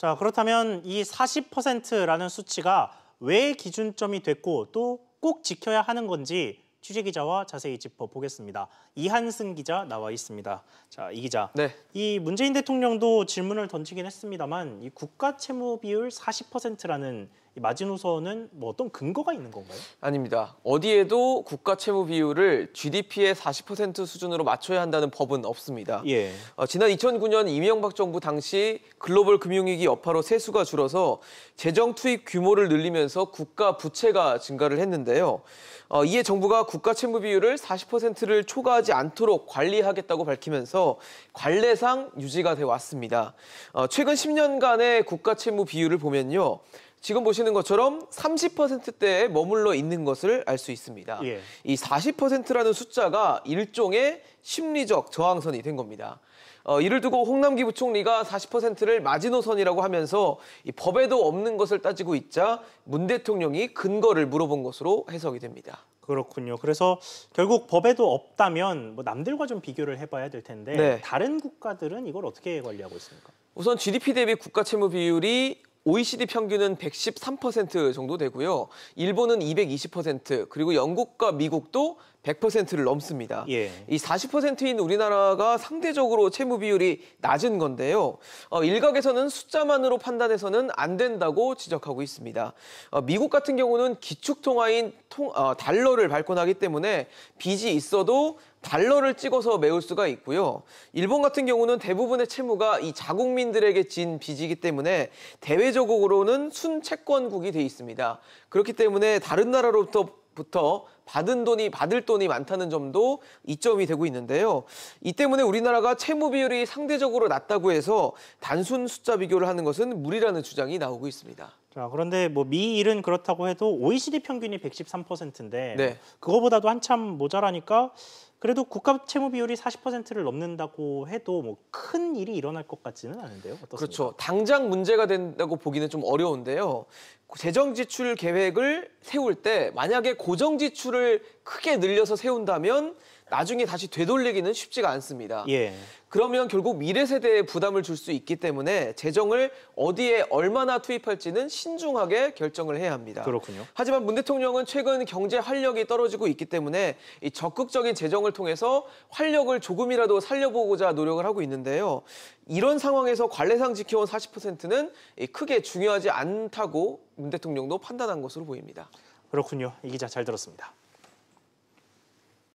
자, 그렇다면 이 40%라는 수치가 왜 기준점이 됐고 또 꼭 지켜야 하는 건지 취재 기자와 자세히 짚어보겠습니다. 이한승 기자 나와 있습니다. 자, 이 기자. 네. 이 문재인 대통령도 질문을 던지긴 했습니다만 이 국가 채무 비율 40%라는 마지노선은 뭐 어떤 근거가 있는 건가요? 아닙니다. 어디에도 국가 채무 비율을 GDP의 40% 수준으로 맞춰야 한다는 법은 없습니다. 예. 어, 지난 2009년 이명박 정부 당시 글로벌 금융위기 여파로 세수가 줄어서 재정 투입 규모를 늘리면서 국가 부채가 증가를 했는데요. 어, 이에 정부가 국가 채무 비율을 40%를 초과하지 않도록 관리하겠다고 밝히면서 관례상 유지가 돼 왔습니다. 어, 최근 10년간의 국가 채무 비율을 보면요. 지금 보시는 것처럼 30%대에 머물러 있는 것을 알 수 있습니다. 예. 이 40%라는 숫자가 일종의 심리적 저항선이 된 겁니다. 어, 이를 두고 홍남기 부총리가 40%를 마지노선이라고 하면서 이 법에도 없는 것을 따지고 있자 문 대통령이 근거를 물어본 것으로 해석이 됩니다. 그렇군요. 그래서 결국 법에도 없다면 뭐 남들과 좀 비교를 해봐야 될 텐데 네. 다른 국가들은 이걸 어떻게 관리하고 있습니까? 우선 GDP 대비 국가 채무 비율이 OECD 평균은 113% 정도 되고요. 일본은 220% 그리고 영국과 미국도 100%를 넘습니다. 예. 이 40%인 우리나라가 상대적으로 채무 비율이 낮은 건데요. 어, 일각에서는 숫자만으로 판단해서는 안 된다고 지적하고 있습니다. 어, 미국 같은 경우는 기축통화인 통, 어, 달러를 발권하기 때문에 빚이 있어도 달러를 찍어서 메울 수가 있고요. 일본 같은 경우는 대부분의 채무가 이 자국민들에게 진 빚이기 때문에 대외적 자회적으로는 순채권국이 돼 있습니다. 그렇기 때문에 다른 나라로부터 부터 받은 돈이 받을 돈이 많다는 점도 이점이 되고 있는데요. 이 때문에 우리나라가 채무 비율이 상대적으로 낮다고 해서 단순 숫자 비교를 하는 것은 무리라는 주장이 나오고 있습니다. 자, 그런데 뭐 미일은 그렇다고 해도 OECD 평균이 113%인데 네. 그거보다도 한참 모자라니까 그래도 국가 채무 비율이 40%를 넘는다고 해도 뭐 큰 일이 일어날 것 같지는 않은데요. 어떻습니까? 그렇죠. 당장 문제가 된다고 보기는 좀 어려운데요. 재정 지출 계획을 세울 때 만약에 고정 지출을 크게 늘려서 세운다면 나중에 다시 되돌리기는 쉽지가 않습니다. 예. 그러면 결국 미래 세대에 부담을 줄 수 있기 때문에 재정을 어디에 얼마나 투입할지는 신중하게 결정을 해야 합니다. 그렇군요. 하지만 문 대통령은 최근 경제 활력이 떨어지고 있기 때문에 이 적극적인 재정을 상황을 통해서 활력을 조금이라도 살려보고자 노력을 하고 있는데요. 이런 상황에서 관례상 지켜온 40%는 크게 중요하지 않다고 문 대통령도 판단한 것으로 보입니다. 그렇군요. 이 기자 잘 들었습니다.